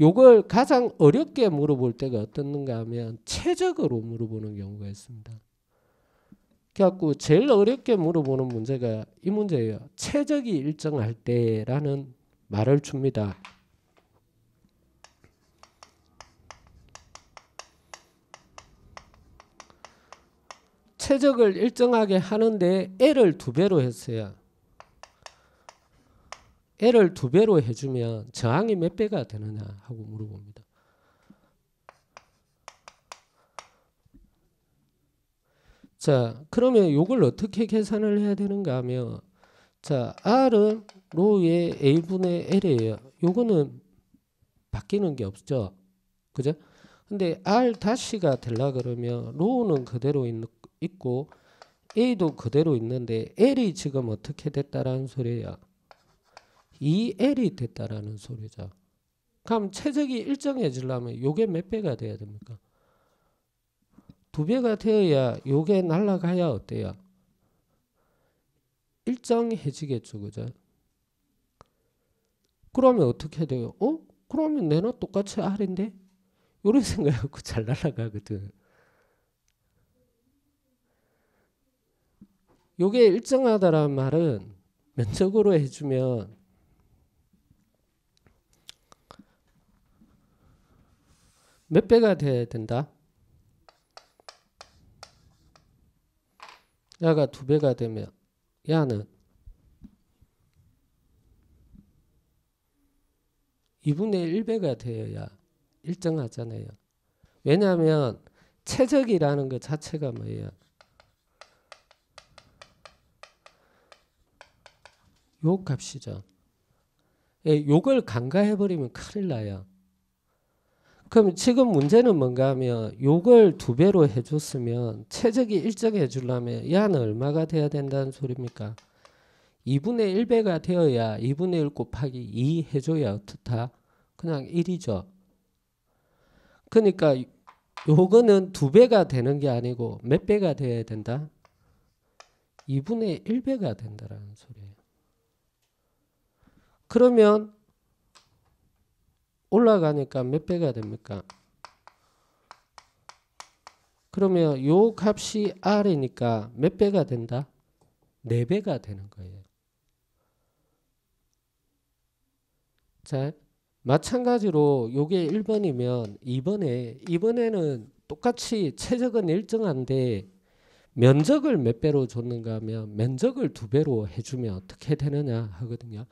요걸 가장 어렵게 물어볼 때가 어떻는가 하면 최적으로 물어보는 경우가 있습니다. 그래갖고 제일 어렵게 물어보는 문제가 이 문제예요. 체적이 일정할 때라는 말을 줍니다. 체적을 일정하게 하는데 L을 두 배로 했어요. L을 두 배로 해주면 저항이 몇 배가 되느냐 하고 물어봅니다. 자, 그러면 이걸 어떻게 계산을 해야 되는가 하면 자, R은 로의 A분의 L이에요. 요거는 바뀌는 게 없죠. 그죠? 근데 R 다시가 되려 그러면 로우는 그대로 있, 있고 A도 그대로 있는데 L이 지금 어떻게 됐다라는 소리예요. 이 l 이 됐다라는 소리죠. 그럼 체적이 일정해지려면 요게 몇 배가 돼야 됩니까? 두 배가 되어야 요게 날라가야 어때요? 일정해지겠죠, 그죠? 그러면 어떻게 돼요? 어? 그러면 내나 똑같이 R인데? 요런 생각하고 잘 날아가거든. 요게 일정하다라는 말은 면적으로 해주면 몇 배가 돼야 된다? 야가 두 배가 되면 야는 2분의 1배가 되어야 일정하잖아요. 왜냐하면 최적이라는 것 자체가 뭐예요? 요 값이죠. 예, 요걸 간과해버리면 큰일 나요. 그럼 지금 문제는 뭔가 하면 요걸 두 배로 해줬으면 체적이 일정해 주려면 야는 얼마가 돼야 된다는 소리입니까? 2분의 1배가 되어야 2분의 1 곱하기 2 해줘야 어떻다? 그냥 1이죠. 그러니까 요거는 두 배가 되는 게 아니고 몇 배가 돼야 된다? 2분의 1배가 된다라는 소리예요. 그러면 올라가니까 몇 배가 됩니까? 그러면 요 값이 R이니까 몇 배가 된다? 4배가 되는 거예요. 자, 마찬가지로 요게 1번이면 2번에 2번에는 똑같이 최적은 일정한데 면적을 몇 배로 줬는가 하면 면적을 두 배로 해주면 어떻게 되느냐 하거든요.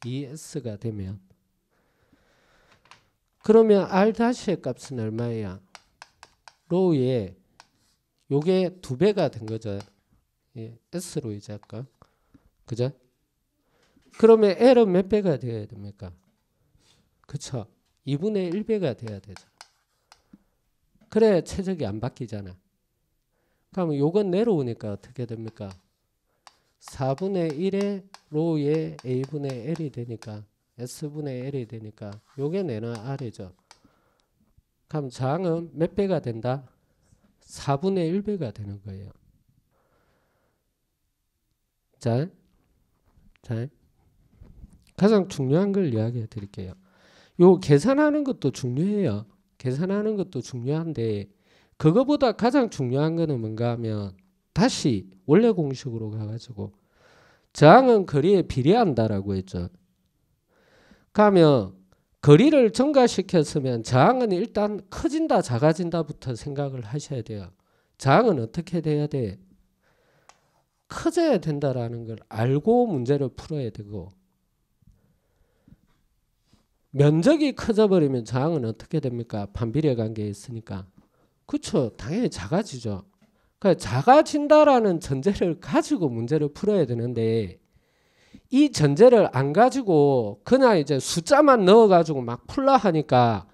2s가 되면 그러면 r-의 다시 값은 얼마야? 로우에 요게 두 배가 된 거죠. 예, s로 이제 할까? 그죠? 그러면 l은 몇 배가 되어야 됩니까? 그쵸? 2분의 1배가 돼야 되죠. 그래 최적이 안 바뀌잖아. 그러 요건 내려오니까 어떻게 됩니까? 4분의 1의 로의 a분의 l이 되니까 s분의 l이 되니까 요게 내는 r이죠. 그럼 저항은몇 배가 된다? 4분의 1배가 되는 거예요. 자, 자, 가장 중요한 걸 이야기해 드릴게요. 요 계산하는 것도 중요해요. 계산하는 것도 중요한데 그거보다 가장 중요한 거는 뭔가 하면 다시 원래 공식으로 가가지고 저항은 거리에 비례한다라고 했죠. 그면 거리를 증가시켰으면 저항은 일단 커진다 작아진다부터 생각을 하셔야 돼요. 저항은 어떻게 돼야 돼? 커져야 된다라는 걸 알고 문제를 풀어야 되고 면적이 커져버리면 저항은 어떻게 됩니까? 반비례 관계에 있으니까. 그렇죠. 당연히 작아지죠. 그러니까 작아진다라는 전제를 가지고 문제를 풀어야 되는데 이 전제를 안 가지고 그냥 이제 숫자만 넣어가지고 막 풀라 하니까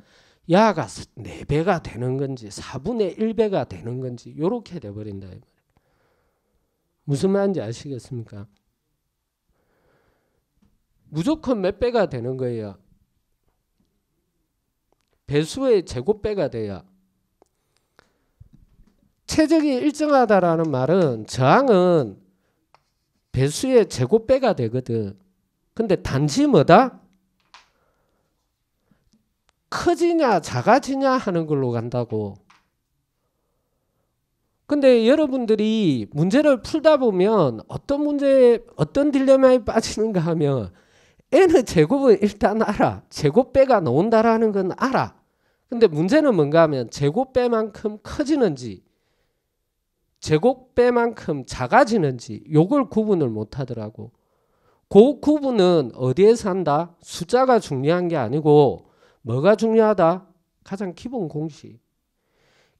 야가 4배가 되는 건지 4분의 1배가 되는 건지 이렇게 돼버린다. 무슨 말인지 아시겠습니까? 무조건 몇 배가 되는 거예요? 배수의 제곱배가 돼요. 체적이 일정하다라는 말은 저항은 배수의 제곱배가 되거든. 근데 단지 뭐다? 커지냐 작아지냐 하는 걸로 간다고. 근데 여러분들이 문제를 풀다 보면 어떤 문제 에 어떤 딜레마에 빠지는가 하면 n의 제곱은 일단 알아. 제곱배가 나온다라는 건 알아. 근데 문제는 뭔가 하면 제곱배만큼 커지는지 제곱배만큼 작아지는지 요걸 구분을 못하더라고. 그 구분은 어디에서 한다? 숫자가 중요한 게 아니고 뭐가 중요하다? 가장 기본 공식.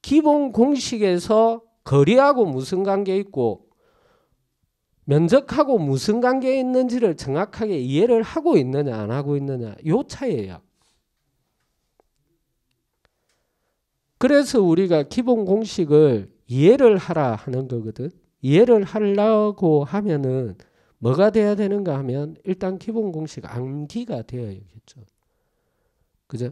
기본 공식에서 거리하고 무슨 관계 있고 면적하고 무슨 관계에 있는지를 정확하게 이해를 하고 있느냐 안 하고 있느냐 요 차이예요. 그래서 우리가 기본 공식을 이해를 하라 하는 거거든. 이해를 하려고 하면은 뭐가 돼야 되는가 하면 일단 기본 공식 암기가 되어야겠죠. 그죠?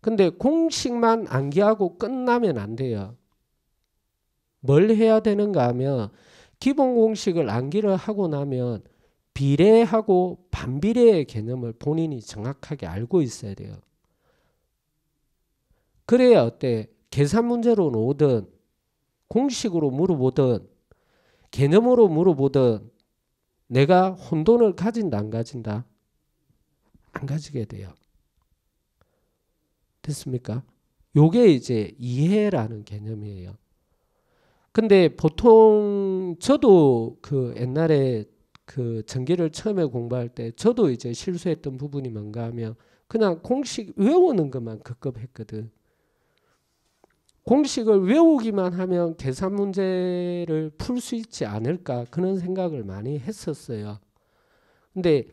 근데 공식만 암기하고 끝나면 안 돼요. 뭘 해야 되는가 하면 기본 공식을 암기를 하고 나면 비례하고 반비례의 개념을 본인이 정확하게 알고 있어야 돼요. 그래야 어때? 계산 문제로 오든 공식으로 물어보든 개념으로 물어보든 내가 혼돈을 가진다 안 가진다? 안 가지게 돼요. 됐습니까? 요게 이제 이해라는 개념이에요. 근데 보통 저도 그 옛날에 그 전기를 처음에 공부할 때 저도 이제 실수했던 부분이 뭔가 하면 그냥 공식 외우는 것만 급급했거든. 공식을 외우기만 하면 계산 문제를 풀 수 있지 않을까 그런 생각을 많이 했었어요. 근데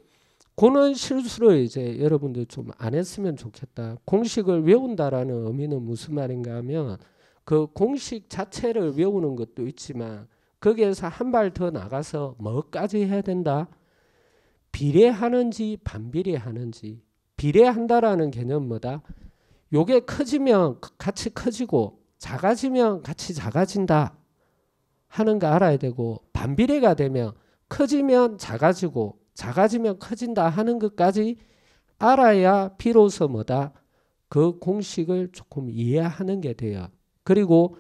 그런 실수를 이제 여러분들 좀 안 했으면 좋겠다. 공식을 외운다라는 의미는 무슨 말인가 하면 그 공식 자체를 외우는 것도 있지만 거기에서 한 발 더 나가서 뭐까지 해야 된다? 비례하는지 반비례하는지 비례한다라는 개념보다 요게 커지면 같이 커지고 작아지면 같이 작아진다 하는 거 알아야 되고 반비례가 되면 커지면 작아지고 작아지면 커진다 하는 것까지 알아야 비로소 뭐다 그 공식을 조금 이해하는 게 돼요. 그리고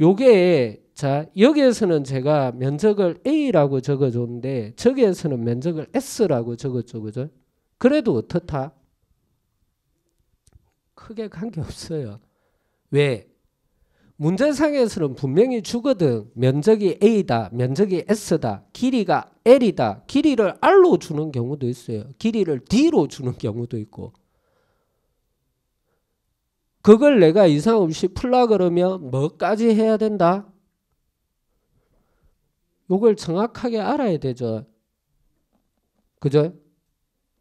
요게 자 여기에서는 제가 면적을 A라고 적어줬는데 저기에서는 면적을 S라고 적어죠 그죠? 그래도 어떻다? 크게 관계 없어요. 왜? 문제상에서는 분명히 주거든. 면적이 A다, 면적이 S다, 길이가 L이다. 길이를 R로 주는 경우도 있어요. 길이를 D로 주는 경우도 있고. 그걸 내가 이상 없이 풀라 그러면 뭐까지 해야 된다? 요걸 정확하게 알아야 되죠. 그죠?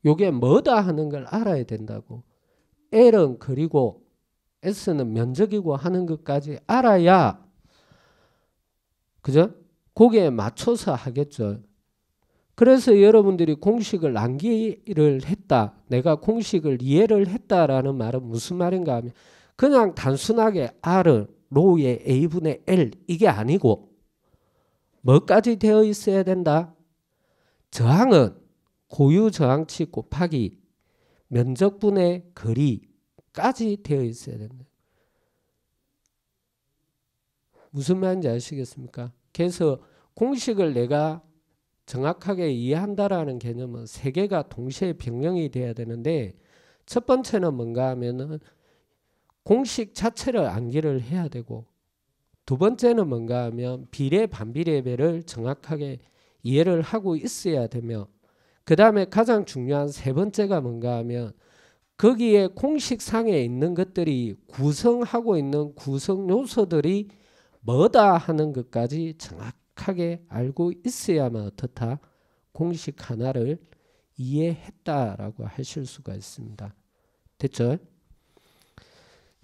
요게 뭐다 하는 걸 알아야 된다고. L은 그리고 S는 면적이고 하는 것까지 알아야 그죠? 거기에 맞춰서 하겠죠. 그래서 여러분들이 공식을 암기를 했다. 내가 공식을 이해를 했다라는 말은 무슨 말인가 하면 그냥 단순하게 R은 로우의 A분의 L 이게 아니고 뭐까지 되어 있어야 된다? 저항은 고유 저항치 곱하기 면적분의 거리 까지 되어 있어야 된다. 무슨 말인지 아시겠습니까? 그래서 공식을 내가 정확하게 이해한다라는 개념은 세 개가 동시에 병영이 돼야 되는데 첫 번째는 뭔가 하면은 공식 자체를 암기를 해야 되고 두 번째는 뭔가 하면 비례 반비례 배를 정확하게 이해를 하고 있어야 되며 그 다음에 가장 중요한 세 번째가 뭔가 하면 거기에 공식상에 있는 것들이 구성하고 있는 구성 요소들이 뭐다 하는 것까지 정확하게 알고 있어야만 어떻다 공식 하나를 이해했다라고 하실 수가 있습니다. 됐죠?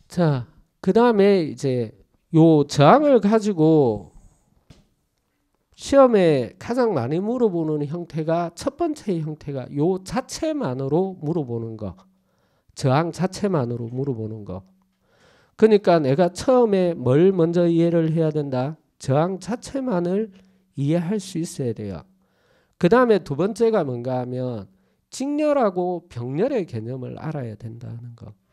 자, 그 다음에 이제 요 저항을 가지고 시험에 가장 많이 물어보는 형태가 첫 번째 형태가 요 자체만으로 물어보는 거. 저항 자체만으로 물어보는 거. 그러니까 내가 처음에 뭘 먼저 이해를 해야 된다? 저항 자체만을 이해할 수 있어야 돼요. 그 다음에 두 번째가 뭔가 하면 직렬하고 병렬의 개념을 알아야 된다는 거.